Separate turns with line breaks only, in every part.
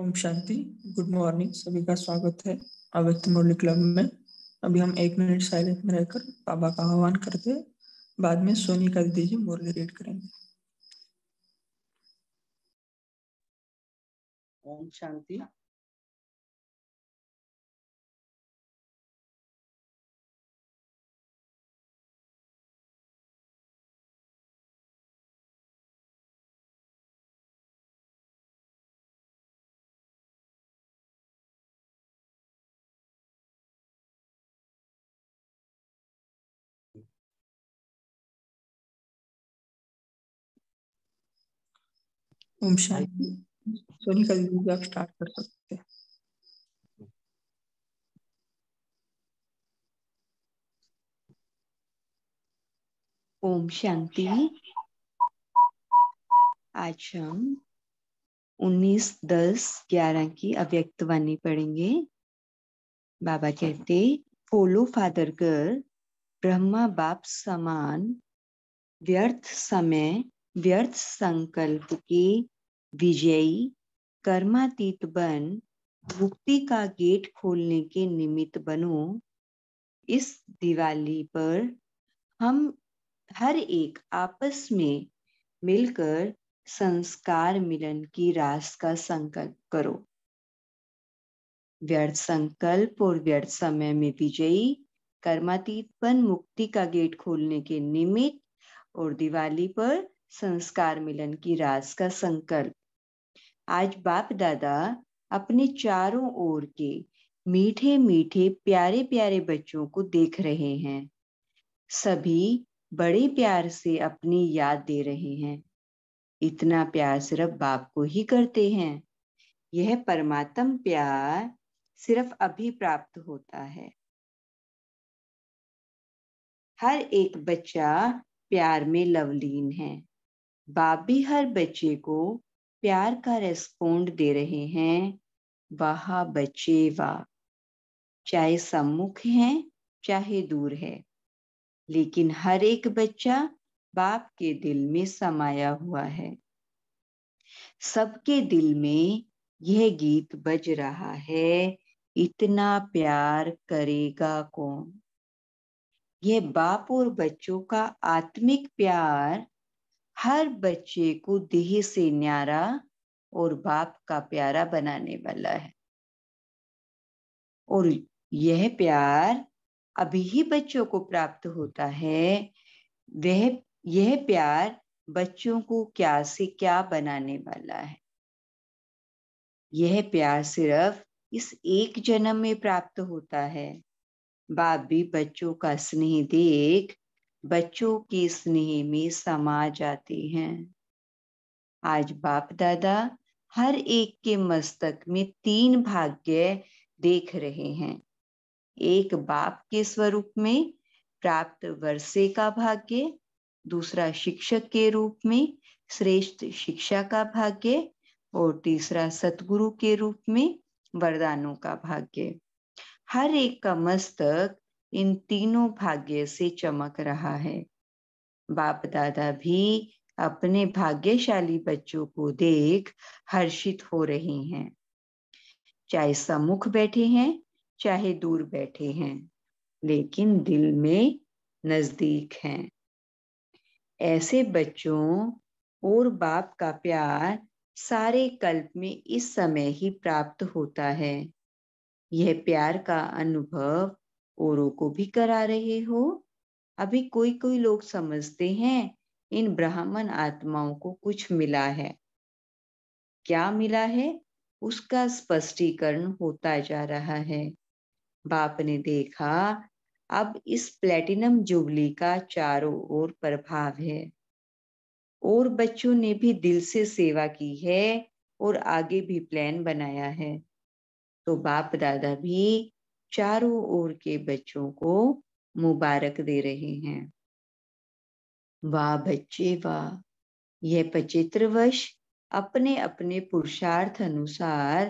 ओम शांति good morning सभी का स्वागत है अव्यक्त मुरली क्लब में अभी हम एक मिनट साइलेंट में रहकर बाबा का आह्वान करते हैं बाद में सोनी का दीजिए मुरली रीड करेंगे
ओम शांति ओम शांति सोनी का दीदी आप स्टार्ट कर सकते हैं
ओम शांति आज हम उन्नीस दस ग्यारह की अव्यक्त वाणी पढ़ेंगे बाबा कहते फॉलो फादर कर ब्रह्मा बाप समान व्यर्थ समय व्यर्थ संकल्प के विजयी कर्मातीत बन मुक्ति का गेट खोलने के निमित्त बनो इस दिवाली पर हम हर एक आपस में मिलकर संस्कार मिलन की रास का संकल्प करो व्यर्थ संकल्प और व्यर्थ समय में विजयी कर्मातीत बन मुक्ति का गेट खोलने के निमित्त और दिवाली पर संस्कार मिलन की रास का संकल्प आज बाप दादा अपने चारों ओर के मीठे मीठे प्यारे प्यारे बच्चों को देख रहे हैं सभी बड़े प्यार से अपनी याद दे रहे हैं इतना प्यार सिर्फ बाप को ही करते हैं यह परमात्म प्यार सिर्फ अभी प्राप्त होता है हर एक बच्चा प्यार में लवलीन है बाप भी हर बच्चे को प्यार का रेस्पोंड दे रहे हैं वाह बच्चे वाह चाहे सम्मुख हैं चाहे दूर है लेकिन हर एक बच्चा बाप के दिल में समाया हुआ है सबके दिल में यह गीत बज रहा है इतना प्यार करेगा कौन यह बाप और बच्चों का आत्मिक प्यार हर बच्चे को देह से न्यारा और बाप का प्यारा बनाने वाला है और यह प्यार अभी ही बच्चों को प्राप्त होता है वह यह प्यार बच्चों को क्या से क्या बनाने वाला है यह प्यार सिर्फ इस एक जन्म में प्राप्त होता है बाप भी बच्चों का स्नेह देख बच्चों की स्नेह में समा जाते हैं आज बाप दादा हर एक के मस्तक में तीन भाग्य देख रहे हैं एक बाप के स्वरूप में प्राप्त वर्षे का भाग्य दूसरा शिक्षक के रूप में श्रेष्ठ शिक्षा का भाग्य और तीसरा सतगुरु के रूप में वरदानों का भाग्य हर एक का मस्तक इन तीनों भाग्य से चमक रहा है बाप दादा भी अपने भाग्यशाली बच्चों को देख हर्षित हो रहे हैं चाहे सम्मुख बैठे हैं चाहे दूर बैठे हैं लेकिन दिल में नजदीक हैं ऐसे बच्चों और बाप का प्यार सारे कल्प में इस समय ही प्राप्त होता है यह प्यार का अनुभव औरों को भी करा रहे हो अभी कोई कोई लोग समझते हैं इन ब्राह्मण आत्माओं को कुछ मिला है क्या मिला है उसका स्पष्टीकरण होता जा रहा है बाप ने देखा अब इस प्लेटिनम जुबली का चारों ओर प्रभाव है और बच्चों ने भी दिल से सेवा की है और आगे भी प्लान बनाया है तो बाप दादा भी चारों ओर के बच्चों को मुबारक दे रहे हैं वाह बच्चे वाह यह पचित्रवश अपने अपने पुरुषार्थ अनुसार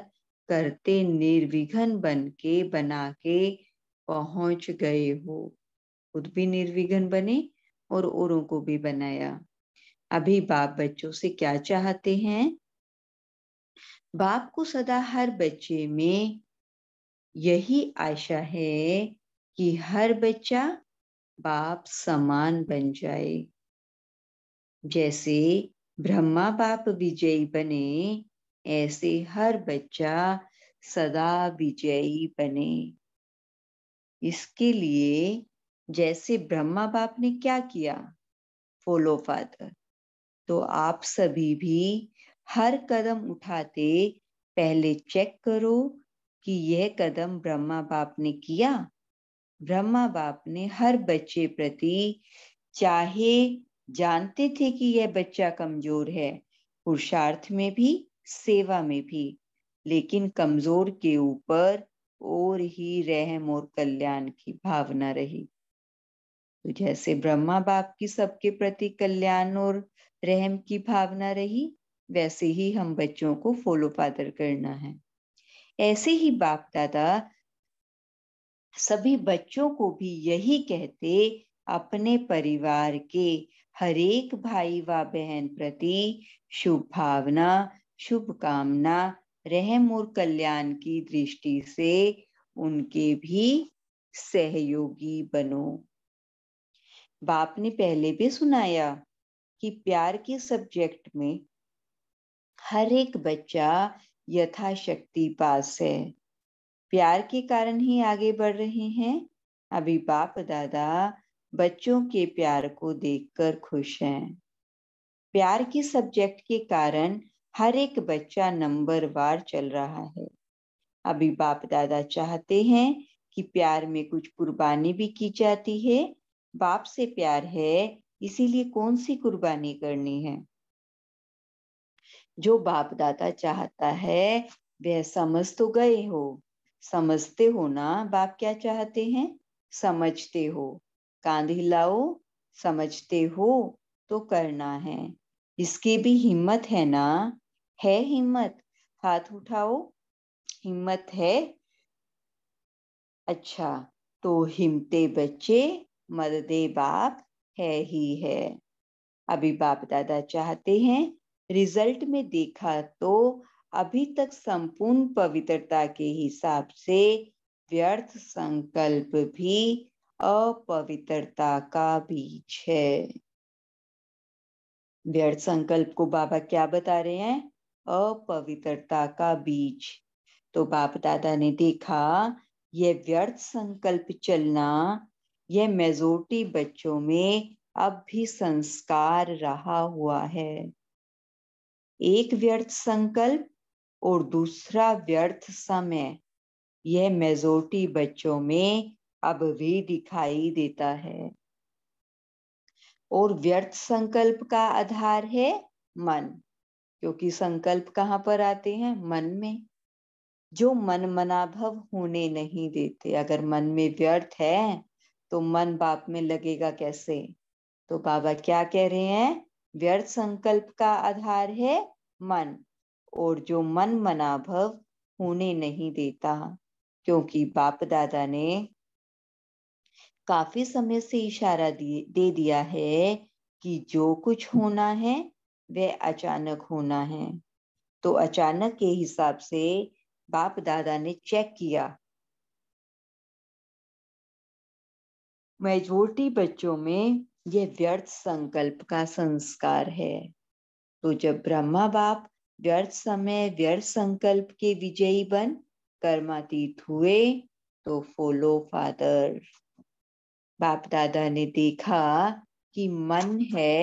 करते निर्विघन बन के बना के पहुंच गए हो खुद भी निर्विघन बने और औरों को भी बनाया अभी बाप बच्चों से क्या चाहते हैं बाप को सदा हर बच्चे में यही आशा है कि हर बच्चा बाप समान बन जाए जैसे ब्रह्मा बाप विजयी बने ऐसे हर बच्चा सदा विजयी बने इसके लिए जैसे ब्रह्मा बाप ने क्या किया फॉलो फादर तो आप सभी भी हर कदम उठाते पहले चेक करो कि यह कदम ब्रह्मा बाप ने किया ब्रह्मा बाप ने हर बच्चे प्रति चाहे जानते थे कि यह बच्चा कमजोर है पुरुषार्थ में भी सेवा में भी लेकिन कमजोर के ऊपर और ही रहम और कल्याण की भावना रही तो जैसे ब्रह्मा बाप की सबके प्रति कल्याण और रहम की भावना रही वैसे ही हम बच्चों को फॉलो फादर करना है ऐसे ही बाप दादा सभी बच्चों को भी यही कहते अपने परिवार के हरेक भाई व बहन प्रति शुभ भावना शुभकामना रहम और कल्याण की दृष्टि से उनके भी सहयोगी बनो बाप ने पहले भी सुनाया कि प्यार के सब्जेक्ट में हर एक बच्चा यथाशक्ति पास है प्यार के कारण ही आगे बढ़ रहे हैं अभी बाप दादा बच्चों के प्यार को देखकर खुश हैं प्यार की सब्जेक्ट के कारण हर एक बच्चा नंबर वार चल रहा है अभी बाप दादा चाहते हैं कि प्यार में कुछ कुर्बानी भी की जाती है बाप से प्यार है इसीलिए कौन सी कुर्बानी करनी है जो बाप दादा चाहता है वह समझ तो गए हो समझते हो ना बाप क्या चाहते हैं समझते हो कांध हिलाओ समझते हो तो करना है इसकी भी हिम्मत है ना है हिम्मत हाथ उठाओ हिम्मत है अच्छा तो हिमते बच्चे मददे बाप है ही है अभी बाप दादा चाहते हैं रिजल्ट में देखा तो अभी तक संपूर्ण पवित्रता के हिसाब से व्यर्थ संकल्प भी अपवित्रता का बीज है व्यर्थ संकल्प को बाबा क्या बता रहे हैं अपवित्रता का बीज तो बाप दादा ने देखा यह व्यर्थ संकल्प चलना यह मेजोरिटी बच्चों में अब भी संस्कार रहा हुआ है एक व्यर्थ संकल्प और दूसरा व्यर्थ समय यह मेजोरिटी बच्चों में अब भी दिखाई देता है और व्यर्थ संकल्प का आधार है मन क्योंकि संकल्प कहाँ पर आते हैं मन में जो मन मनाभव होने नहीं देते अगर मन में व्यर्थ है तो मन बाप में लगेगा कैसे तो बाबा क्या कह रहे हैं व्यर्थ संकल्प का आधार है मन और जो मन मना होने नहीं देता क्योंकि बाप दादा ने काफी समय से इशारा दे दिया है कि जो कुछ होना है वह अचानक होना है तो अचानक के हिसाब से बाप दादा ने चेक किया मेजोरिटी बच्चों में ये व्यर्थ संकल्प का संस्कार है तो जब ब्रह्मा बाप व्यर्थ समय व्यर्थ संकल्प के विजयी बन कर्मातीत हुए तो फॉलो फादर बाप दादा ने देखा कि मन है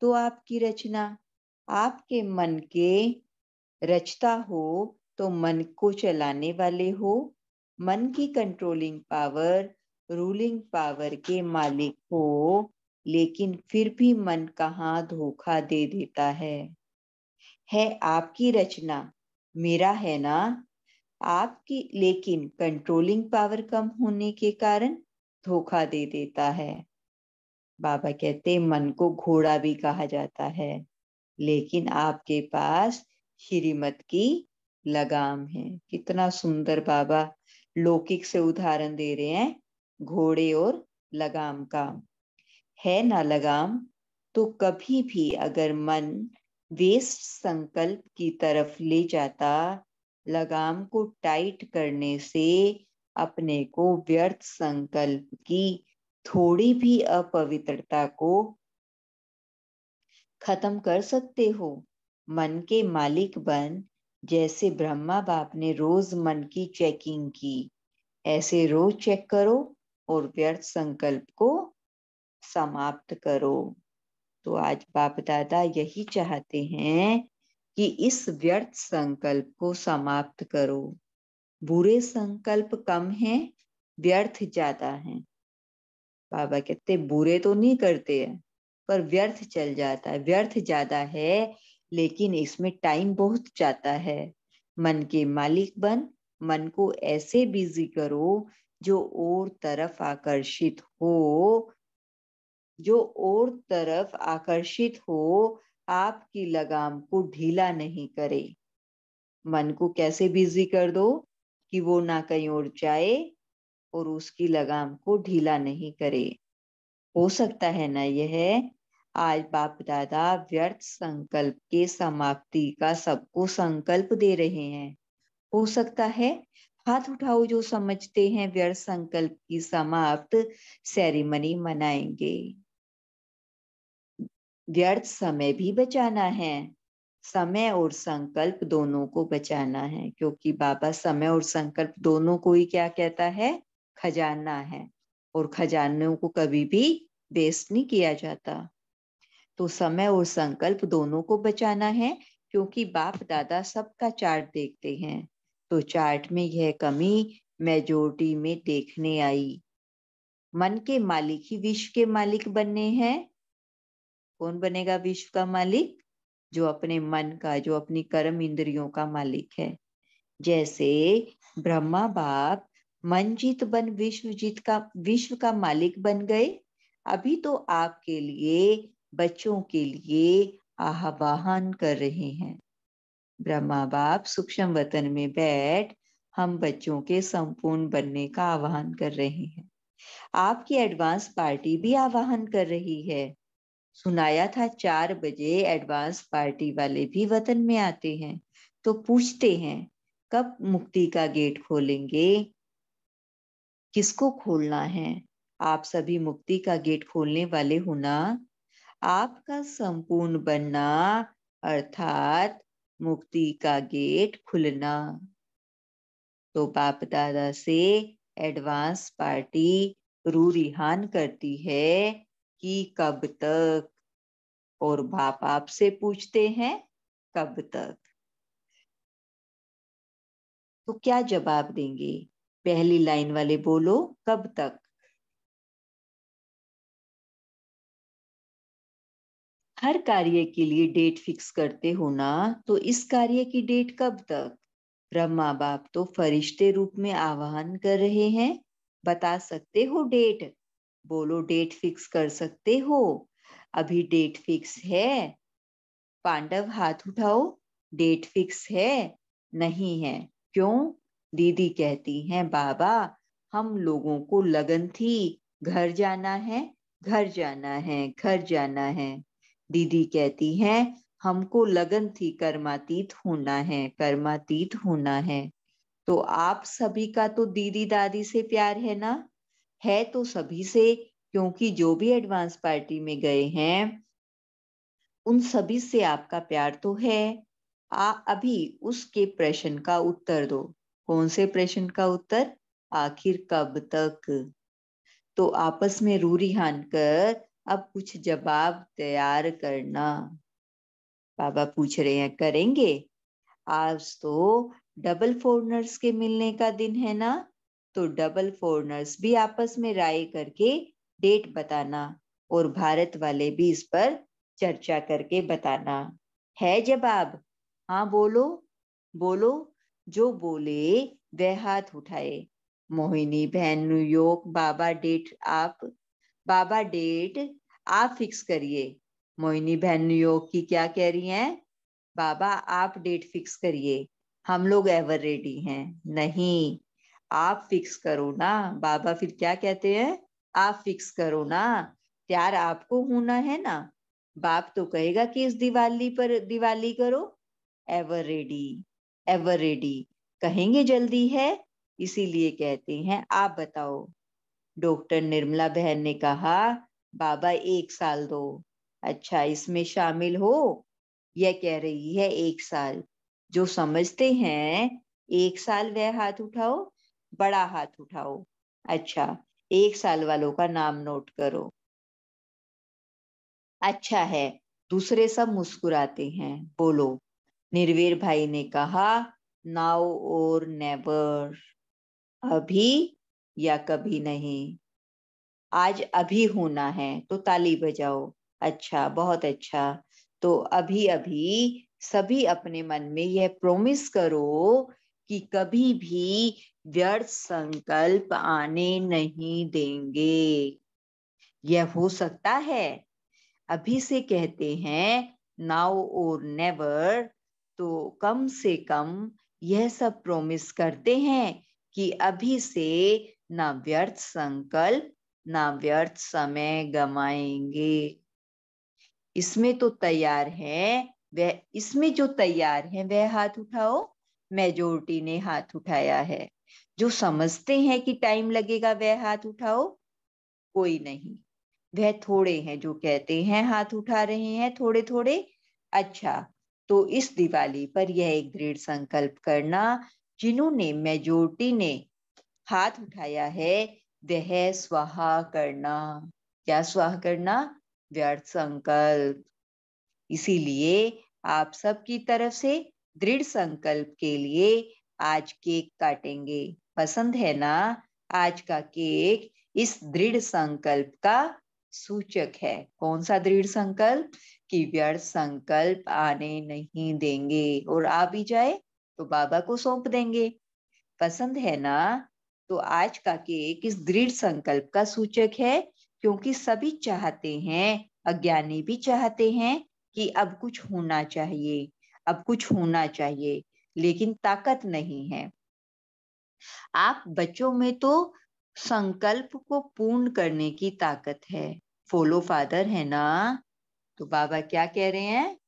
तो आपकी रचना आपके मन के रचता हो तो मन को चलाने वाले हो मन की कंट्रोलिंग पावर रूलिंग पावर के मालिक हो लेकिन फिर भी मन कहा धोखा दे देता है है आपकी रचना मेरा है ना आपकी लेकिन कंट्रोलिंग पावर कम होने के कारण धोखा दे देता है बाबा कहते मन को घोड़ा भी कहा जाता है लेकिन आपके पास श्रीमत की लगाम है कितना सुंदर बाबा लौकिक से उदाहरण दे रहे हैं घोड़े और लगाम का है ना लगाम तो कभी भी अगर मन वेस्ट संकल्प की तरफ ले जाता लगाम को टाइट करने से अपने को व्यर्थ संकल्प की थोड़ी भी अपवित्रता को खत्म कर सकते हो मन के मालिक बन जैसे ब्रह्मा बाप ने रोज मन की चेकिंग की ऐसे रोज चेक करो और व्यर्थ संकल्प को समाप्त करो तो आज बाप दादा यही चाहते हैं कि इस व्यर्थ संकल्प को समाप्त करो बुरे संकल्प कम हैं व्यर्थ ज्यादा हैं बाबा कहते बुरे तो नहीं करते हैं पर व्यर्थ चल जाता है व्यर्थ ज्यादा है लेकिन इसमें टाइम बहुत जाता है मन के मालिक बन मन को ऐसे बिजी करो जो और तरफ आकर्षित हो जो और तरफ आकर्षित हो आपकी लगाम को ढीला नहीं करे मन को कैसे बिजी कर दो कि वो ना कहीं और जाए और उसकी लगाम को ढीला नहीं करे हो सकता है ना यह आज बाप दादा व्यर्थ संकल्प के समाप्ति का सबको संकल्प दे रहे हैं हो सकता है हाथ उठाओ जो समझते हैं व्यर्थ संकल्प की समाप्त सेरेमनी मनाएंगे व्यर्थ समय भी बचाना है समय और संकल्प दोनों को बचाना है क्योंकि बाबा समय और संकल्प दोनों को ही क्या कहता है खजाना है और खजानों को कभी भी वेस्ट नहीं किया जाता तो समय और संकल्प दोनों को बचाना है क्योंकि बाप दादा सबका चार्ट देखते हैं तो चार्ट में यह कमी मेजोरिटी में देखने आई मन के मालिक ही विश्व के मालिक बनने हैं कौन बनेगा विश्व का मालिक जो अपने मन का जो अपनी कर्म इंद्रियों का मालिक है जैसे ब्रह्मा बाप मन जीत बन विश्व जीत का विश्व का मालिक बन गए अभी तो आपके लिए बच्चों के लिए आह्वान कर रहे हैं ब्रह्मा बाप सूक्ष्म वतन में बैठ हम बच्चों के संपूर्ण बनने का आह्वान कर रहे हैं आपकी एडवांस पार्टी भी आह्वान कर रही है सुनाया था चार बजे एडवांस पार्टी वाले भी वतन में आते हैं तो पूछते हैं कब मुक्ति का गेट खोलेंगे किसको खोलना है आप सभी मुक्ति का गेट खोलने वाले होना आपका संपूर्ण बनना अर्थात मुक्ति का गेट खुलना तो बाप दादा से एडवांस पार्टी रू रिहान करती है कि कब तक और बाप आपसे पूछते हैं कब तक तो क्या जवाब देंगे पहली लाइन वाले बोलो कब तक हर कार्य के लिए डेट फिक्स करते हो ना तो इस कार्य की डेट कब तक ब्रह्मा बाप तो फरिश्ते रूप में आवाहन कर रहे हैं बता सकते हो डेट बोलो डेट फिक्स कर सकते हो अभी डेट फिक्स है पांडव हाथ उठाओ डेट फिक्स है नहीं है क्यों दीदी कहती हैं बाबा हम लोगों को लगन थी घर जाना है घर जाना है घर जाना है दीदी कहती हैं हमको लगन थी कर्मातीत होना है कर्मातीत होना है तो आप सभी का तो दीदी दादी से प्यार है ना है तो सभी से क्योंकि जो भी एडवांस पार्टी में गए हैं उन सभी से आपका प्यार तो है आ अभी उसके प्रश्न का उत्तर दो कौन से प्रश्न का उत्तर आखिर कब तक तो आपस में रूरी हान कर अब कुछ जवाब तैयार करना बाबा पूछ रहे हैं करेंगे आज तो डबल फोर्नर्स के मिलने का दिन है ना तो डबल फोरनर्स भी आपस में राय करके डेट बताना और भारत वाले भी इस पर चर्चा करके बताना है जवाब हाँ बोलो बोलो जो बोले वह हाथ उठाए मोहिनी बहन न्यूयॉर्क बाबा डेट आप बाबा डेट आप फिक्स करिए मोहिनी बहन न्यूयॉर्क की क्या कह रही हैं बाबा आप डेट फिक्स करिए हम लोग एवर रेडी हैं नहीं आप फिक्स करो ना बाबा फिर क्या कहते हैं आप फिक्स करो ना प्यार आपको होना है ना बाप तो कहेगा कि इस दिवाली पर दिवाली करो एवर रेडी एवर रेडी कहेंगे जल्दी है इसीलिए कहते हैं आप बताओ डॉक्टर निर्मला बहन ने कहा बाबा एक साल दो अच्छा इसमें शामिल हो यह कह रही है एक साल जो समझते हैं एक साल वह हाथ उठाओ बड़ा हाथ उठाओ अच्छा एक साल वालों का नाम नोट करो अच्छा है दूसरे सब मुस्कुराते हैं बोलो निर्वीर भाई ने कहा नाउ और नेवर अभी या कभी नहीं आज अभी होना है तो ताली बजाओ अच्छा बहुत अच्छा तो अभी अभी सभी अपने मन में यह प्रोमिस करो कि कभी भी व्यर्थ संकल्प आने नहीं देंगे यह हो सकता है अभी से कहते हैं नाउ और नेवर तो कम से कम यह सब प्रोमिस करते हैं कि अभी से ना व्यर्थ संकल्प ना व्यर्थ समय गमाएंगे इसमें तो तैयार है वह इसमें जो तैयार है वह हाथ उठाओ मेजोरिटी ने हाथ उठाया है जो समझते हैं कि टाइम लगेगा वह हाथ उठाओ कोई नहीं वह थोड़े हैं जो कहते हैं हाथ उठा रहे हैं थोड़े थोड़े अच्छा तो इस दिवाली पर यह एक दृढ़ संकल्प करना जिन्होंने मेजोरिटी ने हाथ उठाया है वह स्वाहा करना क्या स्वाहा करना व्यर्थ संकल्प इसीलिए आप सबकी तरफ से दृढ़ संकल्प के लिए आज केक काटेंगे पसंद है ना आज का केक इस दृढ़ संकल्प का सूचक है कौन सा दृढ़ संकल्प कि व्यर्थ संकल्प आने नहीं देंगे और आ भी जाए तो बाबा को सौंप देंगे पसंद है ना तो आज का केक इस दृढ़ संकल्प का सूचक है क्योंकि सभी चाहते हैं अज्ञानी भी चाहते हैं कि अब कुछ होना चाहिए अब कुछ होना चाहिए लेकिन ताकत नहीं है आप बच्चों में तो संकल्प को पूर्ण करने की ताकत है फॉलो फादर है ना तो बाबा क्या कह रहे हैं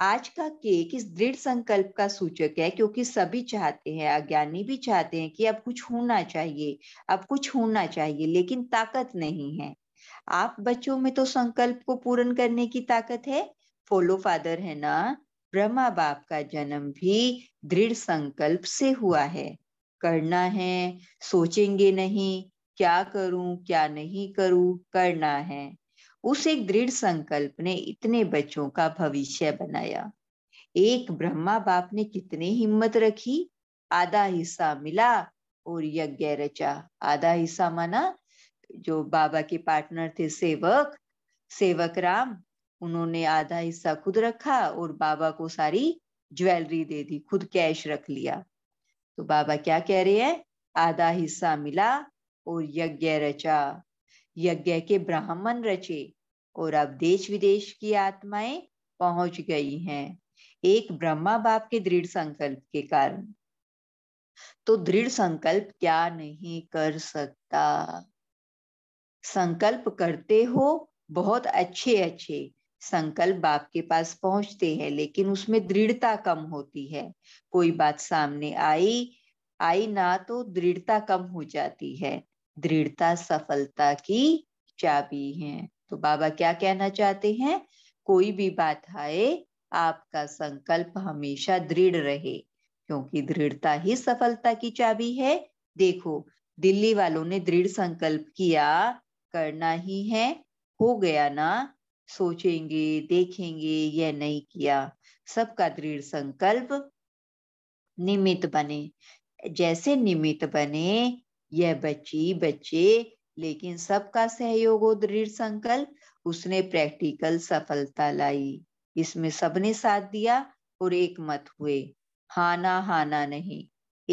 आज का केक इस दृढ़ संकल्प का सूचक है क्योंकि सभी चाहते हैं अज्ञानी भी चाहते हैं कि अब कुछ होना चाहिए अब कुछ होना चाहिए लेकिन ताकत नहीं है आप बच्चों में तो संकल्प को पूर्ण करने की ताकत है फॉलो फादर है ना ब्रह्मा बाप का जन्म भी दृढ़ संकल्प से हुआ है करना है सोचेंगे नहीं क्या करूं क्या नहीं करूं करना है उस एक दृढ़ संकल्प ने इतने बच्चों का भविष्य बनाया एक ब्रह्मा बाप ने कितनी हिम्मत रखी आधा हिस्सा मिला और यज्ञ रचा आधा हिस्सा माना जो बाबा के पार्टनर थे सेवक सेवक राम उन्होंने आधा हिस्सा खुद रखा और बाबा को सारी ज्वेलरी दे दी खुद कैश रख लिया तो बाबा क्या कह रहे हैं आधा हिस्सा मिला और यज्ञ रचा यज्ञ के ब्राह्मण रचे और अब देश विदेश की आत्माएं पहुंच गई हैं एक ब्रह्मा बाप के दृढ़ संकल्प के कारण तो दृढ़ संकल्प क्या नहीं कर सकता संकल्प करते हो बहुत अच्छे अच्छे संकल्प बाप के पास पहुंचते हैं लेकिन उसमें दृढ़ता कम होती है कोई बात सामने आई आई ना तो दृढ़ता कम हो जाती है दृढ़ता सफलता की चाबी है तो बाबा क्या कहना चाहते हैं कोई भी बात आए आपका संकल्प हमेशा दृढ़ रहे क्योंकि दृढ़ता ही सफलता की चाबी है देखो दिल्ली वालों ने दृढ़ संकल्प किया करना ही है हो गया ना सोचेंगे देखेंगे यह नहीं किया सबका दृढ़ संकल्प निमित बने जैसे निमित बने यह बच्ची बच्चे लेकिन सबका सहयोग हो दृढ़ संकल्प उसने प्रैक्टिकल सफलता लाई इसमें सबने साथ दिया और एक मत हुए हाना हाना नहीं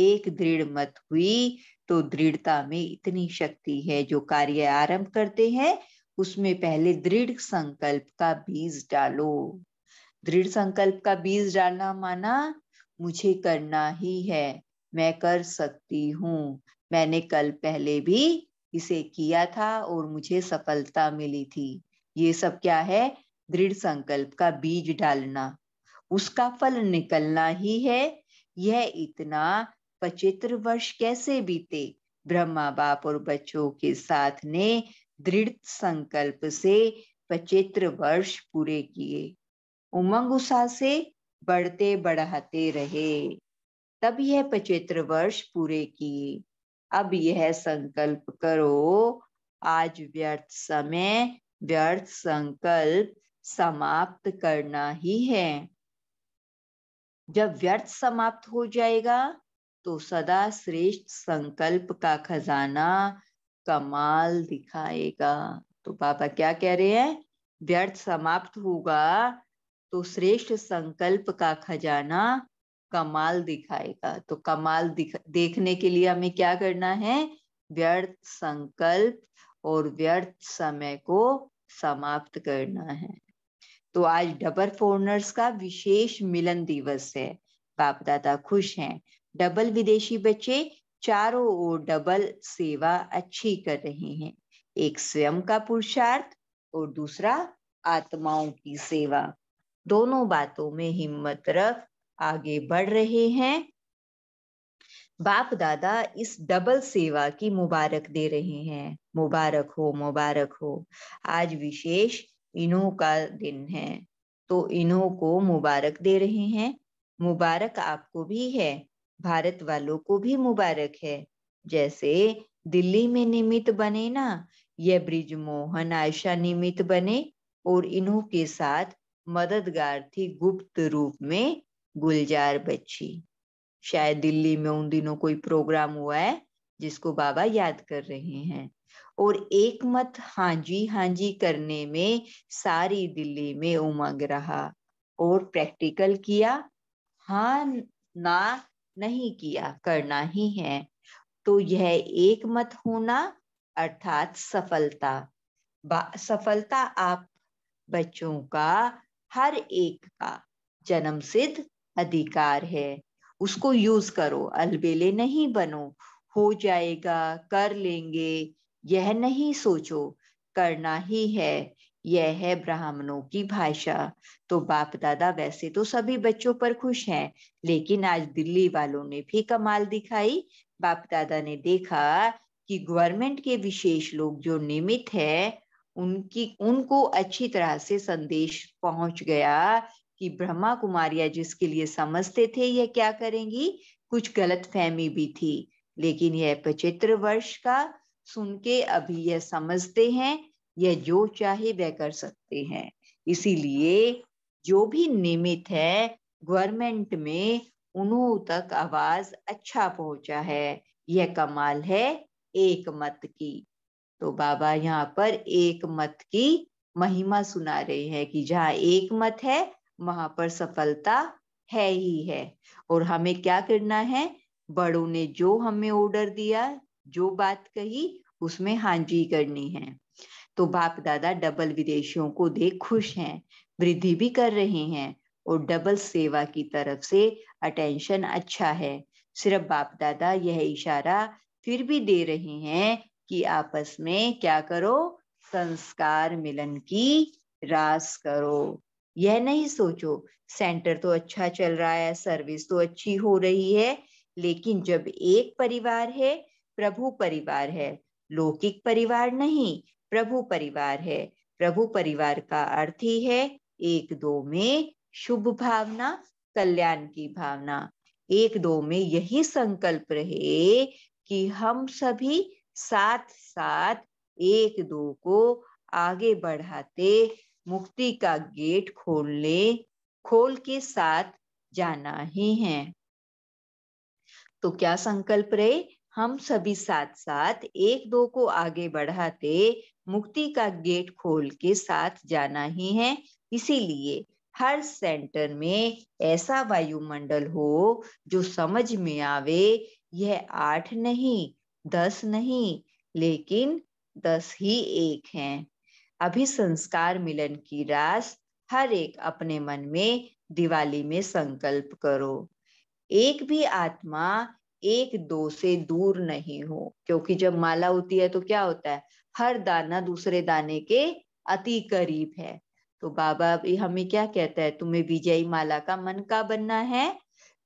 एक दृढ़ मत हुई तो दृढ़ता में इतनी शक्ति है जो कार्य आरंभ करते हैं उसमें पहले दृढ़ संकल्प का बीज डालो दृढ़ संकल्प का बीज डालना माना मुझे करना ही है मैं कर सकती हूँ मैंने कल पहले भी इसे किया था और मुझे सफलता मिली थी ये सब क्या है दृढ़ संकल्प का बीज डालना उसका फल निकलना ही है यह इतना पचित्र वर्ष कैसे बीते ब्रह्मा बाप और बच्चों के साथ ने दृढ़ संकल्प से पचित्र वर्ष पूरे किए उमंग उषा से बढ़ते बढ़ाते रहे तब यह पचित्र वर्ष पूरे किए अब यह संकल्प करो आज व्यर्थ समय व्यर्थ संकल्प समाप्त करना ही है जब व्यर्थ समाप्त हो जाएगा तो सदा श्रेष्ठ संकल्प का खजाना कमाल दिखाएगा तो बाबा क्या कह रहे हैं व्यर्थ समाप्त होगा तो श्रेष्ठ संकल्प का खजाना कमाल दिखाएगा तो कमाल दिख देखने के लिए हमें क्या करना है व्यर्थ संकल्प और व्यर्थ समय को समाप्त करना है तो आज डबल फोर्नर्स का विशेष मिलन दिवस है बाप दादा खुश हैं डबल विदेशी बच्चे चारों ओर डबल सेवा अच्छी कर रहे हैं एक स्वयं का पुरुषार्थ और दूसरा आत्माओं की सेवा दोनों बातों में हिम्मत रख आगे बढ़ रहे हैं बाप दादा इस डबल सेवा की मुबारक दे रहे हैं मुबारक हो मुबारक हो आज विशेष इन्हों का दिन है तो इन्हों को मुबारक दे रहे हैं मुबारक आपको भी है भारत वालों को भी मुबारक है जैसे दिल्ली में निमित बने ना यह ब्रिज मोहन आयशा निमित बने और इन्हों के साथ मददगार थी गुप्त रूप में गुलजार बच्ची शायद दिल्ली में उन दिनों कोई प्रोग्राम हुआ है जिसको बाबा याद कर रहे हैं और एक मत हांजी हांजी करने में सारी दिल्ली में उमंग रहा और प्रैक्टिकल किया हाँ ना नहीं किया करना ही है तो यह एक मत होना अर्थात सफलता सफलता आप बच्चों का हर एक का जन्म सिद्ध अधिकार है उसको यूज करो अलबेले नहीं बनो हो जाएगा कर लेंगे यह नहीं सोचो करना ही है यह है ब्राह्मणों की भाषा तो बाप दादा वैसे तो सभी बच्चों पर खुश हैं लेकिन आज दिल्ली वालों ने भी कमाल दिखाई बाप दादा ने देखा कि गवर्नमेंट के विशेष लोग जो नियमित है उनकी उनको अच्छी तरह से संदेश पहुंच गया कि ब्रह्मा कुमारिया जिसके लिए समझते थे यह क्या करेंगी कुछ गलत फहमी भी थी लेकिन यह पचहत्तर वर्ष का सुन के अभी यह समझते हैं यह जो चाहे वह कर सकते हैं इसीलिए जो भी निमित है गवर्नमेंट में उन्हों तक आवाज अच्छा पहुंचा है यह कमाल है एक मत की तो बाबा यहाँ पर एक मत की महिमा सुना रहे हैं कि जहाँ एक मत है वहां पर सफलता है ही है और हमें क्या करना है बड़ों ने जो हमें ऑर्डर दिया जो बात कही उसमें हांजी करनी है तो बाप दादा डबल विदेशियों को देख खुश हम्म। हैं वृद्धि भी कर रहे हैं और डबल सेवा की तरफ से अटेंशन अच्छा है सिर्फ बाप दादा यह इशारा फिर भी दे रहे हैं कि आपस में क्या करो संस्कार मिलन की रास करो यह नहीं सोचो सेंटर तो अच्छा चल रहा है सर्विस तो अच्छी हो रही है लेकिन जब एक परिवार है प्रभु परिवार है लौकिक परिवार नहीं प्रभु परिवार है प्रभु परिवार का अर्थ ही है एक दो में शुभ भावना कल्याण की भावना एक दो में यही संकल्प रहे कि हम सभी साथ साथ एक दो को आगे बढ़ाते मुक्ति का गेट खोलने खोल के साथ जाना ही है तो क्या संकल्प रहे हम सभी साथ साथ एक दो को आगे बढ़ाते मुक्ति का गेट खोल के साथ जाना ही है इसीलिए हर सेंटर में ऐसा वायुमंडल हो जो समझ में आवे यह आठ नहीं दस नहीं लेकिन दस ही एक है अभी संस्कार मिलन की रास हर एक अपने मन में दिवाली में संकल्प करो एक भी आत्मा एक दो से दूर नहीं हो क्योंकि जब माला होती है तो क्या होता है हर दाना दूसरे दाने के अति करीब है तो बाबा हमें क्या कहता है तुम्हें विजयी माला का मन का बनना है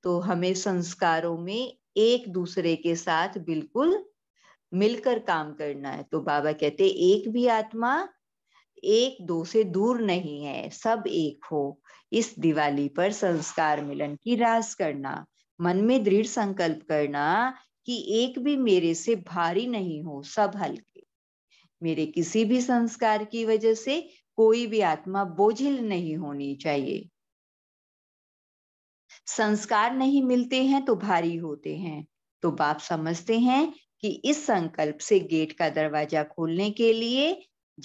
तो हमें संस्कारों में एक दूसरे के साथ बिल्कुल मिलकर काम करना है तो बाबा कहते एक भी आत्मा एक दो से दूर नहीं है सब एक हो इस दिवाली पर संस्कार मिलन की रास करना मन में दृढ़ संकल्प करना कि एक भी मेरे से भारी नहीं हो सब हल्के मेरे किसी भी संस्कार की वजह से कोई भी आत्मा बोझिल नहीं होनी चाहिए संस्कार नहीं मिलते हैं तो भारी होते हैं तो बाप समझते हैं कि इस संकल्प से गेट का दरवाजा खोलने के लिए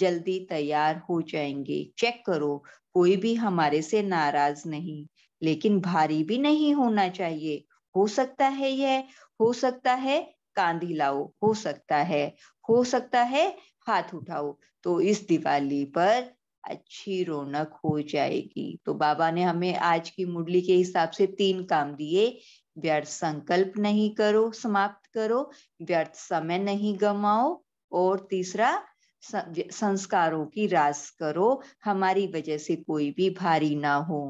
जल्दी तैयार हो जाएंगे चेक करो कोई भी हमारे से नाराज नहीं लेकिन भारी भी नहीं होना चाहिए हो सकता है यह हो सकता है कांधी लाओ हो सकता है हो सकता है हाथ उठाओ तो इस दिवाली पर अच्छी रौनक हो जाएगी तो बाबा ने हमें आज की मुरली के हिसाब से तीन काम दिए व्यर्थ संकल्प नहीं करो समाप्त करो व्यर्थ समय नहीं गमाओ और तीसरा संस्कारों की रास करो हमारी वजह से कोई भी भारी ना हो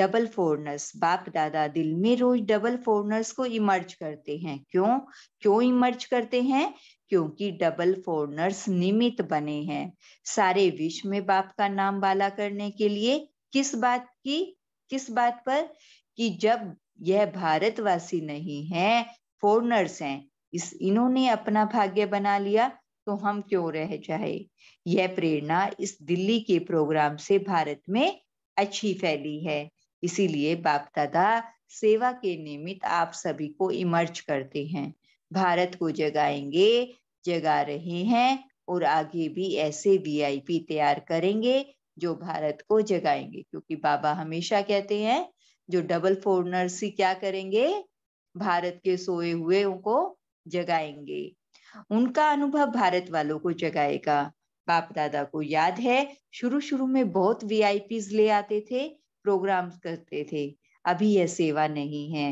डबल फोर्नर्स बाप दादा दिल में रोज डबल फोर्नर्स को इमर्ज करते हैं क्यों क्यों इमर्ज करते हैं क्योंकि डबल फोर्नर्स निमित बने हैं सारे विश्व में बाप का नाम बाला करने के लिए किस बात की किस बात पर कि जब यह भारतवासी नहीं है फॉरनर्स हैं इस इन्होंने अपना भाग्य बना लिया तो हम क्यों रह जाए यह प्रेरणा इस दिल्ली के प्रोग्राम से भारत में अच्छी फैली है इसीलिए बाप दादा सेवा के निमित्त आप सभी को इमर्ज करते हैं भारत को जगाएंगे जगा रहे हैं और आगे भी ऐसे वीआईपी तैयार करेंगे जो भारत को जगाएंगे क्योंकि बाबा हमेशा कहते हैं जो डबल फोर ही क्या करेंगे भारत के सोए हुए को जगाएंगे उनका अनुभव भारत वालों को जगाएगा बाप दादा को याद है शुरू शुरू में बहुत वी ले आते थे प्रोग्राम्स करते थे अभी यह सेवा नहीं है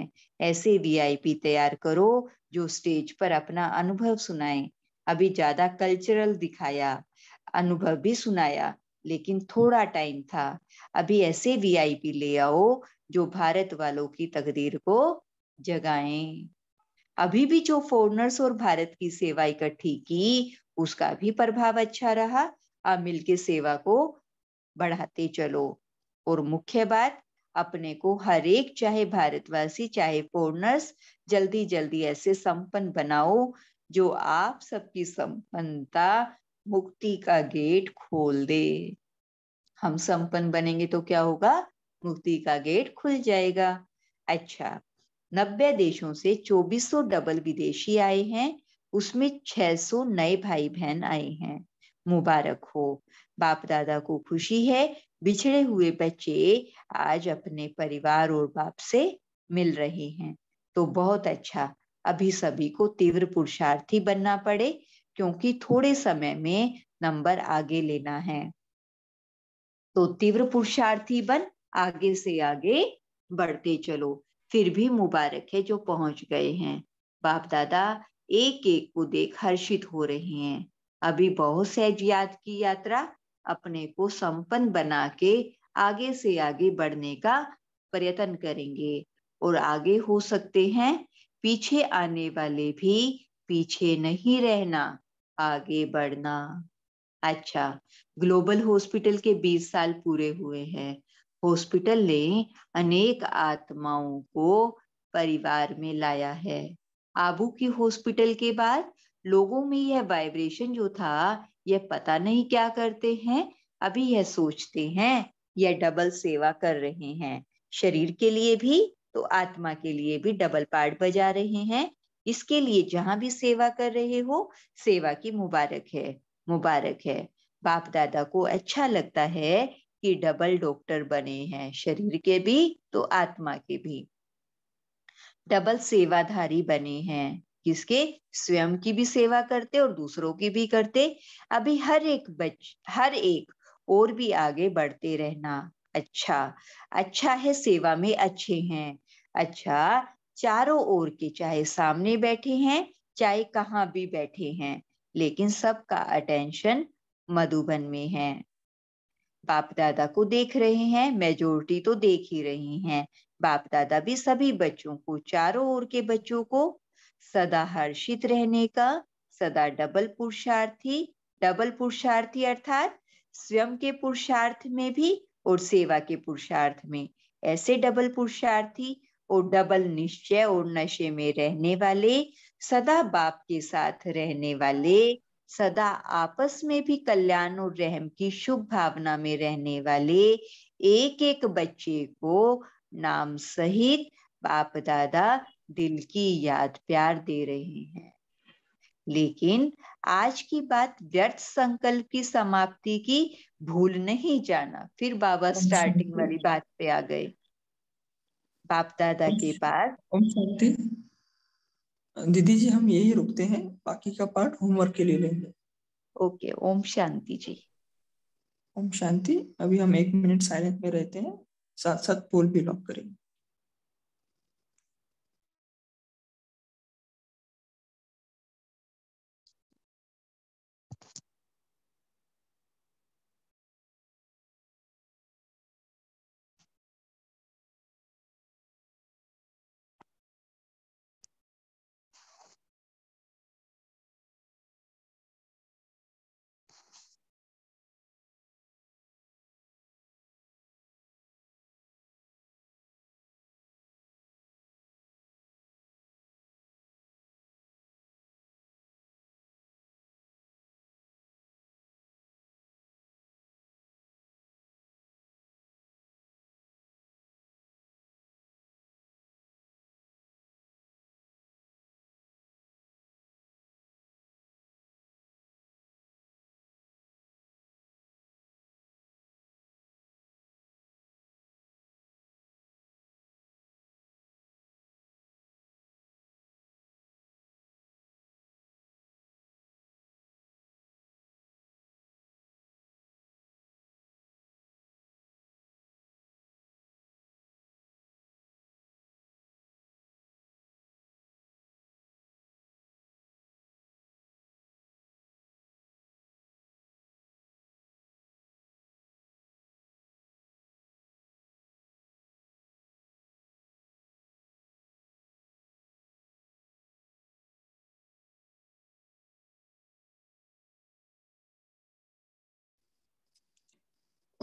ऐसे वीआईपी तैयार करो जो स्टेज पर अपना अनुभव सुनाए अभी ज्यादा कल्चरल दिखाया अनुभव भी सुनाया लेकिन थोड़ा टाइम था अभी ऐसे वीआईपी ले आओ जो भारत वालों की तकदीर को जगाएं अभी भी जो फॉरनर्स और भारत की सेवा इकट्ठी की उसका भी प्रभाव अच्छा रहा आप मिलके सेवा को बढ़ाते चलो और मुख्य बात अपने को हर एक चाहे भारतवासी चाहे फॉरनर्स जल्दी जल्दी ऐसे संपन्न बनाओ जो आप सबकी संपन्नता मुक्ति का गेट खोल दे हम संपन्न बनेंगे तो क्या होगा मुक्ति का गेट खुल जाएगा अच्छा नब्बे देशों से 2400 डबल विदेशी आए हैं उसमें 600 नए भाई बहन आए हैं मुबारक हो बाप दादा को खुशी है बिछड़े हुए बच्चे आज अपने परिवार और बाप से मिल रहे हैं तो बहुत अच्छा अभी सभी को तीव्र पुरुषार्थी बनना पड़े क्योंकि थोड़े समय में नंबर आगे लेना है तो तीव्र पुरुषार्थी बन आगे से आगे बढ़ते चलो फिर भी मुबारक है जो पहुंच गए हैं बाप दादा एक एक को देख हर्षित हो रहे हैं अभी बहुत सहज याद की यात्रा अपने को संपन्न बना के आगे से आगे बढ़ने का प्रयत्न करेंगे और आगे हो सकते हैं पीछे आने वाले भी पीछे नहीं रहना आगे बढ़ना अच्छा ग्लोबल हॉस्पिटल के 20 साल पूरे हुए हैं हॉस्पिटल ने अनेक आत्माओं को परिवार में लाया है आबू की हॉस्पिटल के बाद लोगों में यह वाइब्रेशन जो था ये पता नहीं क्या करते हैं अभी यह सोचते हैं यह डबल सेवा कर रहे हैं शरीर के लिए भी तो आत्मा के लिए भी डबल पार्ट बजा रहे हैं इसके लिए जहां भी सेवा कर रहे हो सेवा की मुबारक है मुबारक है बाप दादा को अच्छा लगता है कि डबल डॉक्टर बने हैं शरीर के भी तो आत्मा के भी डबल सेवाधारी बने हैं किसके स्वयं की भी सेवा करते और दूसरों की भी करते अभी हर एक बच हर एक और भी आगे बढ़ते रहना अच्छा अच्छा है सेवा में अच्छे हैं अच्छा चारों ओर के चाहे सामने बैठे हैं चाहे कहाँ भी बैठे हैं लेकिन सबका अटेंशन मधुबन में है बाप दादा को देख रहे हैं मेजोरिटी तो देख ही रही हैं बाप दादा भी सभी बच्चों को चारों ओर के बच्चों को सदा हर्षित रहने का सदा डबल पुरुषार्थी डबल पुरुषार्थी अर्थात स्वयं के पुरुषार्थ में भी और सेवा के पुरुषार्थ में ऐसे डबल पुरुषार्थी और डबल निश्चय और नशे में रहने वाले सदा बाप के साथ रहने वाले सदा आपस में भी कल्याण और रहम की शुभ भावना में रहने वाले एक एक बच्चे को नाम सहित बाप दादा दिल की याद प्यार दे रहे हैं लेकिन आज की बात व्यर्थ संकल्प की समाप्ति की भूल नहीं जाना फिर बाबा स्टार्टिंग वाली बात पे आ गए बाप दादा के पास
दीदी जी हम यही रुकते हैं बाकी का पार्ट होमवर्क के लिए लेंगे ओके ओम शांति जी ओम शांति अभी हम एक मिनट साइलेंट में रहते हैं साथ साथ पोल भी लॉक करेंगे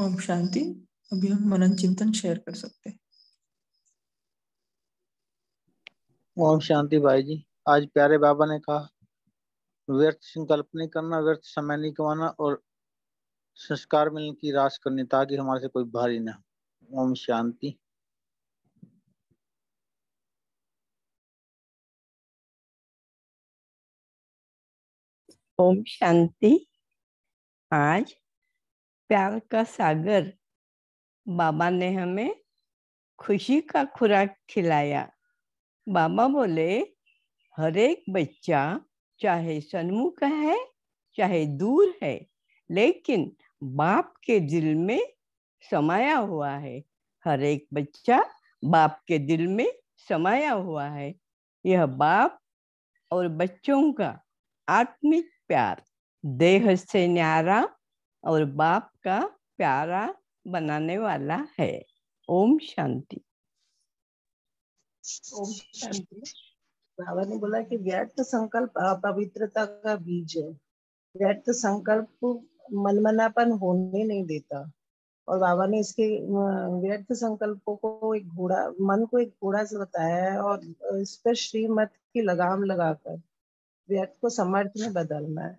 ओम शांति अभी हम मनन चिंतन शेयर कर सकते हैं
ओम शांति भाई जी आज प्यारे बाबा ने कहा व्यर्थ संकल्प नहीं करना व्यर्थ समय नहीं कमाना और संस्कार मिलने की राश करनी ताकि हमारे से कोई भारी ना ओम शांति
ओम शांति
आज प्यार का सागर बाबा ने हमें खुशी का खुराक खिलाया बाबा बोले हर एक बच्चा चाहे सन्मुख है चाहे दूर है लेकिन बाप के दिल में समाया हुआ है हर एक बच्चा बाप के दिल में समाया हुआ है यह बाप और बच्चों का आत्मिक प्यार देह से न्यारा और बाप का प्यारा बनाने वाला है ओम शांति ओम शांति
बाबा ने बोला कि व्यर्थ संकल्प अपवित्रता का बीज है व्यर्थ संकल्प मनमनापन होने नहीं देता और बाबा ने इसके व्यर्थ संकल्पों को एक घोड़ा मन को एक घोड़ा से बताया है और इस पर श्रीमत की लगाम लगाकर व्यर्थ को समर्थ में बदलना है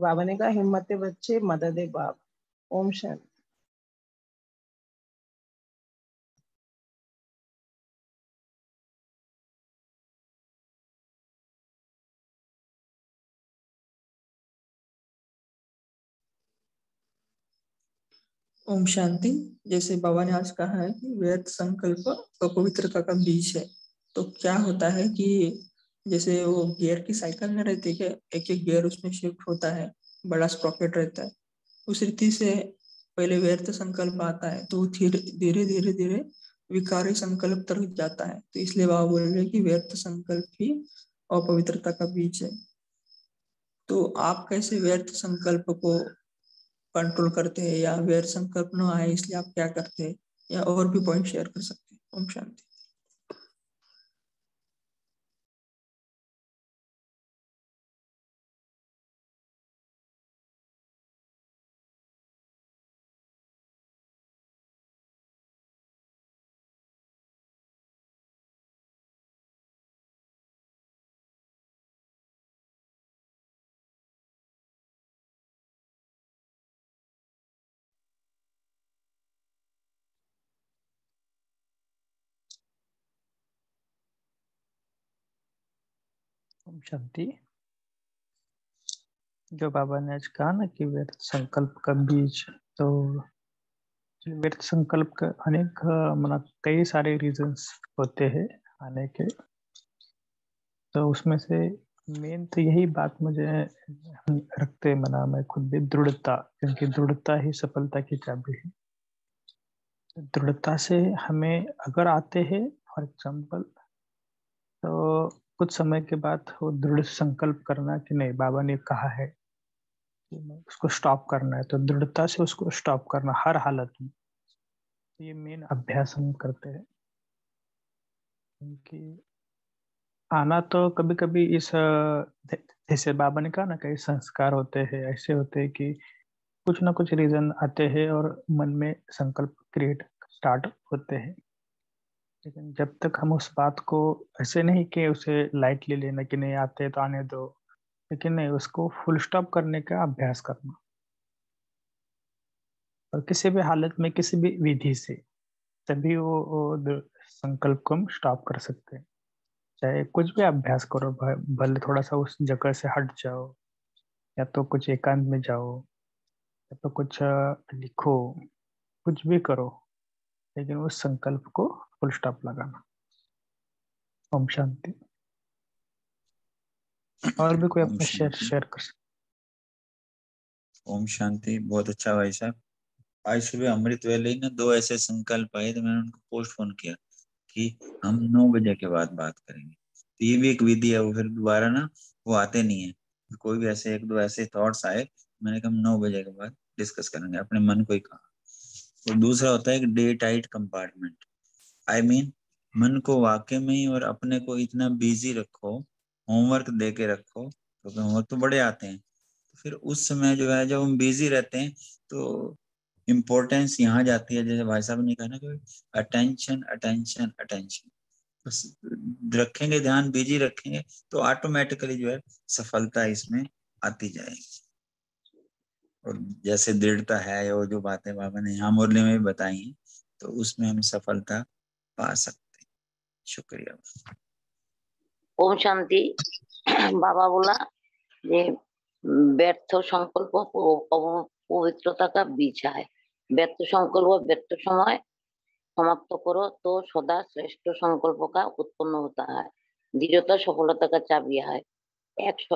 बाबा ने कहा हिम्मत बच्चे
मदद बाप ओम शांति
ओम शांति जैसे बाबा ने आज कहा है कि व्यर्थ संकल्प अपवित्रता का बीज है तो क्या होता है कि जैसे वो गियर की साइकिल में रहती है एक एक गियर उसमें शिफ्ट होता है बड़ा स्प्रॉकेट रहता है उस रीति से पहले व्यर्थ संकल्प आता है तो धीरे धीरे धीरे विकारी संकल्प तरफ जाता है तो इसलिए बाबा बोल रहे कि व्यर्थ संकल्प ही अपवित्रता का बीज है तो आप कैसे व्यर्थ संकल्प को कंट्रोल करते हैं या व्यर्थ संकल्प न आए इसलिए आप क्या करते हैं या और भी पॉइंट शेयर कर सकते हैं ओम शांति
ओम शांति जो बाबा ने आज कहा ना कि व्यर्थ संकल्प का बीज तो व्यर्थ संकल्प का अनेक मतलब कई सारे रीजंस होते हैं आने के तो उसमें से मेन तो यही बात मुझे रखते मना मैं खुद भी दृढ़ता क्योंकि दृढ़ता ही सफलता की चाबी है दृढ़ता से हमें अगर आते हैं फॉर एग्जाम्पल तो कुछ समय के बाद वो दृढ़ संकल्प करना कि नहीं बाबा ने कहा है उसको स्टॉप करना है तो दृढ़ता से उसको स्टॉप करना हर हालत में ये मेन अभ्यास हम करते हैं क्योंकि आना तो कभी कभी इस जैसे बाबा ने कहा ना कई संस्कार होते हैं ऐसे होते हैं कि कुछ ना कुछ रीजन आते हैं और मन में संकल्प क्रिएट स्टार्ट होते हैं लेकिन जब तक हम उस बात को ऐसे नहीं कि उसे लाइट ले लेना कि नहीं आते तो आने दो लेकिन नहीं उसको फुल स्टॉप करने का अभ्यास करना और किसी भी हालत में किसी भी विधि से तभी वो, वो संकल्प को हम स्टॉप कर सकते हैं चाहे कुछ भी अभ्यास करो भले थोड़ा सा उस जगह से हट जाओ या तो कुछ एकांत में जाओ या तो कुछ लिखो कुछ भी करो लेकिन उस संकल्प को फुल स्टॉप लगाना ओम शांति और भी कोई अपना शेयर शेयर कर सकते ओम शांति बहुत अच्छा भाई साहब आज सुबह अमृत वेले ने दो ऐसे संकल्प आए तो मैंने उनको फोन किया कि हम नौ बजे के बाद बात करेंगे तो ये भी एक विधि है वो फिर दोबारा ना वो आते नहीं है कोई भी ऐसे एक दो ऐसे थॉट्स आए मैंने कहा नौ बजे के बाद डिस्कस करेंगे अपने मन को ही कहा और दूसरा होता है day tight compartment I mean मन को वाकई में ही और अपने को इतना बिजी रखो होमवर्क दे के रखो क्योंकि तो होमवर्क तो बड़े आते हैं तो फिर उस समय जो है जब हम बिजी रहते हैं तो इम्पोर्टेंस यहाँ जाती है जैसे भाई साहब ने कहा ना कि अटेंशन अटेंशन अटेंशन बस रखेंगे ध्यान बिजी रखेंगे तो ऑटोमेटिकली जो है सफलता इसमें आती जाएगी और जैसे दृढ़ता है और जो बातें बाबा ने यहाँ मुरली में भी बताई हैं तो उसमें हम सफलता पा सकते हैं शुक्रिया ओम शांति बाबा बोला
व्यर्थ
संकल्प पवित्रता का পবিত্রতাকে है व्यर्थ संकल्प व्यर्थ समय समाप्त करो तो सदा श्रेष्ठ संकल्प का उत्पन्न होता है दृढ़ता सफलता का चाबी है एक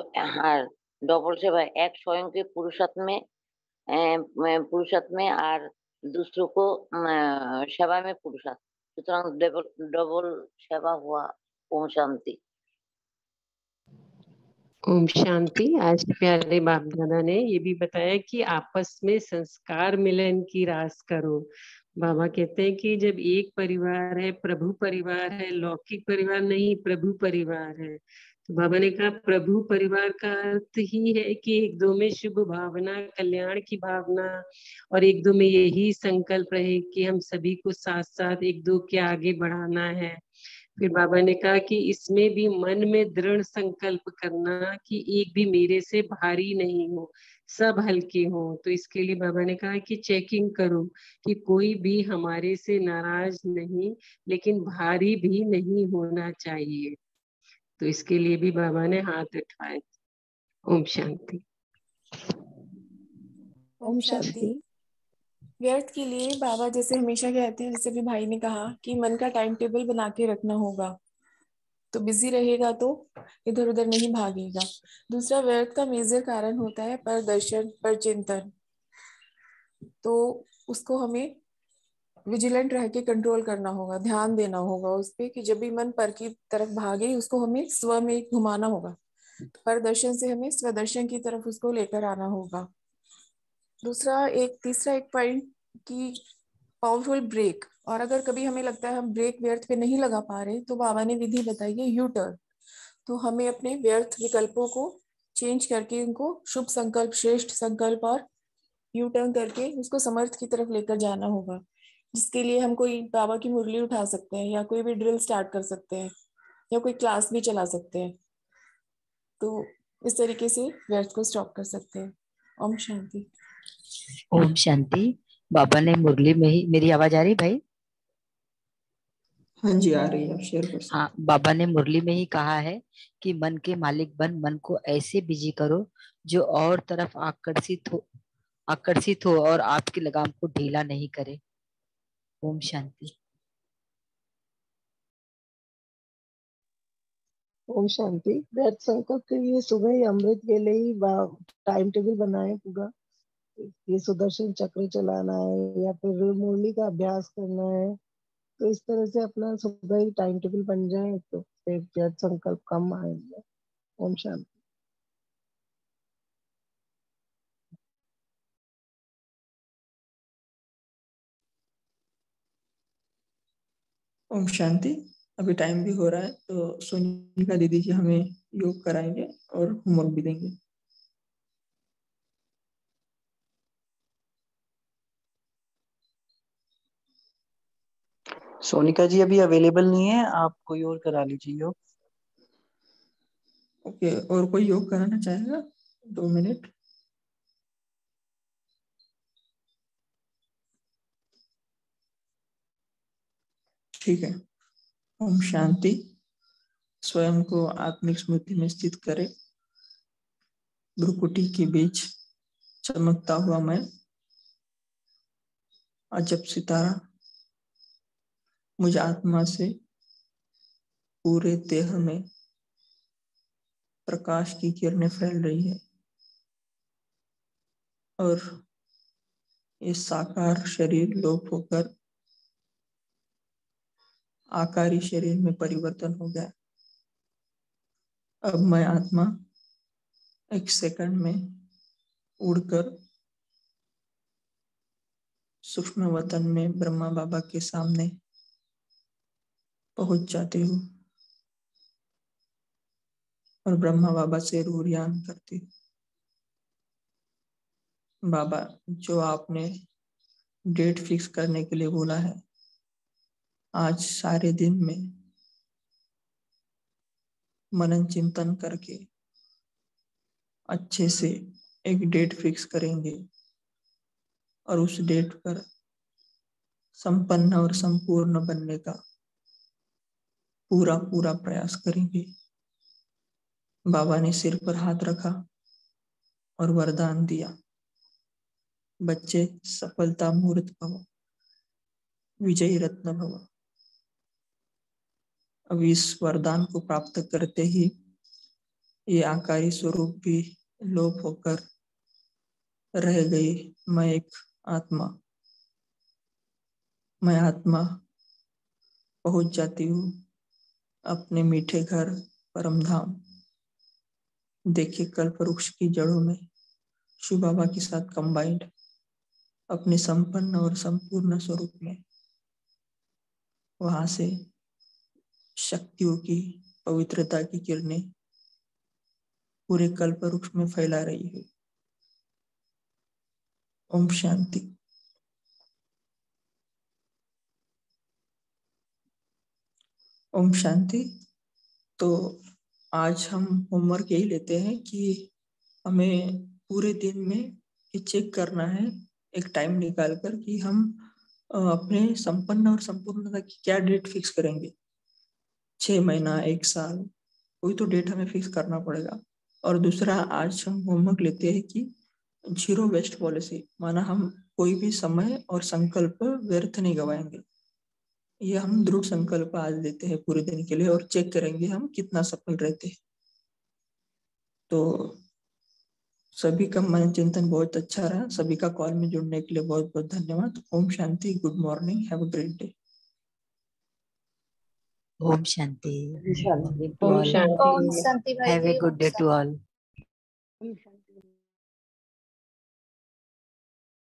डबल सेवा एक स्वयं के पुरुषत्व में পুরুষাত और दूसरों को সেবা में পুরুষাত সুতরাং डबल सेवा हुआ ओम शांति
ओम शांति आज प्यारे बाप दादा ने ये भी बताया कि आपस में संस्कार मिलन की रास करो बाबा कहते हैं कि जब एक परिवार है प्रभु परिवार है लौकिक परिवार नहीं प्रभु परिवार है बाबा ने कहा प्रभु परिवार का अर्थ ही है कि एक दो में शुभ भावना कल्याण की भावना और एक दो में यही संकल्प रहे कि हम सभी को साथ साथ एक दो के आगे बढ़ाना है फिर बाबा ने कहा कि इसमें भी मन में दृढ़ संकल्प करना कि एक भी मेरे से भारी नहीं हो सब हल्के हो तो इसके लिए बाबा ने कहा कि चेकिंग करो कि कोई भी हमारे से नाराज नहीं लेकिन भारी भी नहीं होना चाहिए तो इसके लिए भी बाबा ने हाथ उठाए ओम शांति
ओम शांति व्यर्थ के लिए बाबा जैसे हमेशा कहते हैं जैसे भी भाई ने कहा कि मन का टाइम टेबल बना के रखना होगा तो बिजी रहेगा तो इधर उधर नहीं भागेगा दूसरा व्यर्थ का मेजर कारण होता है पर दर्शन पर चिंतन तो उसको हमें विजिलेंट रह के कंट्रोल करना होगा ध्यान देना होगा उस पर कि जब भी मन पर की तरफ भागे उसको हमें स्व में घुमाना होगा पर दर्शन से हमें स्वदर्शन की तरफ उसको लेकर आना होगा दूसरा एक तीसरा एक पॉइंट कि पावरफुल ब्रेक और अगर कभी हमें लगता है हम ब्रेक व्यर्थ पे नहीं लगा पा रहे तो बाबा ने विधि बताई है यू टर्न तो हमें अपने व्यर्थ विकल्पों को चेंज करके उनको शुभ संकल्प श्रेष्ठ संकल्प और यू टर्न करके उसको समर्थ की तरफ लेकर जाना होगा जिसके लिए हम कोई बाबा की मुरली उठा सकते हैं या कोई भी ड्रिल स्टार्ट कर सकते हैं या कोई क्लास भी चला सकते हैं तो इस तरीके से व्यर्थ को स्टॉप कर सकते हैं ओम शांति
ओम शांति बाबा ने मुरली में ही मेरी आवाज आ रही भाई हाँ जी आ रही है शेयर कर हाँ बाबा ने मुरली में ही कहा है कि मन के मालिक बन मन को ऐसे बिजी करो जो और तरफ आकर्षित हो आकर्षित हो और आपकी लगाम को ढीला नहीं करे ओम शांति ओम शांति
ब्रज संकल्प के लिए सुबह ही अमृत लिए ही टाइम टेबल बनाए पूरा ये सुदर्शन चक्र चलाना है या फिर मुरली का अभ्यास करना है तो इस तरह से अपना सुबह ही टाइम टेबल बन जाए तो फिर ब्रज संकल्प कम आएंगे ओम शांति ओम शांति अभी टाइम भी हो रहा है तो सोनिका दीदी जी हमें योग कराएंगे और होमवर्क भी देंगे सोनिका जी अभी अवेलेबल नहीं है आप कोई और करा लीजिए योग ओके और कोई योग कराना चाहेगा दो मिनट ठीक है
ओम शांति
स्वयं को आत्मिक स्मृति में स्थित करे भ्रुकुटी के बीच चमकता हुआ मैं अजब सितारा मुझे आत्मा से पूरे देह में प्रकाश की किरणें फैल रही है और ये साकार शरीर लोप होकर आकारी शरीर में परिवर्तन हो गया अब मैं आत्मा एक सेकंड में उड़कर सूक्ष्म वतन में ब्रह्मा बाबा के सामने पहुंच जाती हूँ और ब्रह्मा बाबा से रूरियान करती हूँ बाबा जो आपने डेट फिक्स करने के लिए बोला है आज सारे दिन में मनन चिंतन करके अच्छे से एक डेट फिक्स करेंगे और उस डेट पर संपन्न और संपूर्ण बनने का पूरा पूरा प्रयास करेंगे बाबा ने सिर पर हाथ रखा और वरदान दिया बच्चे सफलता मुहूर्त भव विजयी रत्न भवन अब इस वरदान को प्राप्त करते ही ये आकारी स्वरूप भी लोप होकर रह गई मैं एक आत्मा मैं आत्मा पहुंच जाती हूँ अपने मीठे घर परम धाम देखिए कल्प वृक्ष की जड़ों में शिव बाबा के साथ कंबाइंड अपने संपन्न और संपूर्ण स्वरूप में वहां से शक्तियों की पवित्रता की किरणें पूरे कल्प वृक्ष में फैला रही है ओम शांति ओम शांति तो आज हम होमवर्क यही लेते हैं कि हमें पूरे दिन में ये चेक करना है एक टाइम निकाल कर कि हम अपने संपन्न और संपूर्णता की क्या डेट फिक्स करेंगे छ महीना एक साल कोई तो डेट हमें फिक्स करना पड़ेगा और दूसरा आज हम होमवर्क लेते हैं कि जीरो वेस्ट पॉलिसी माना हम कोई भी समय और संकल्प व्यर्थ नहीं गवाएंगे ये हम दृढ़ संकल्प आज देते हैं पूरे दिन के लिए और चेक करेंगे हम कितना सफल रहते हैं तो सभी का मन चिंतन बहुत अच्छा रहा सभी का कॉल में जुड़ने के लिए बहुत बहुत धन्यवाद ओम शांति good morning have a great day Om Shanti. Om Shanti. Om Shanti. Have
a good day to all.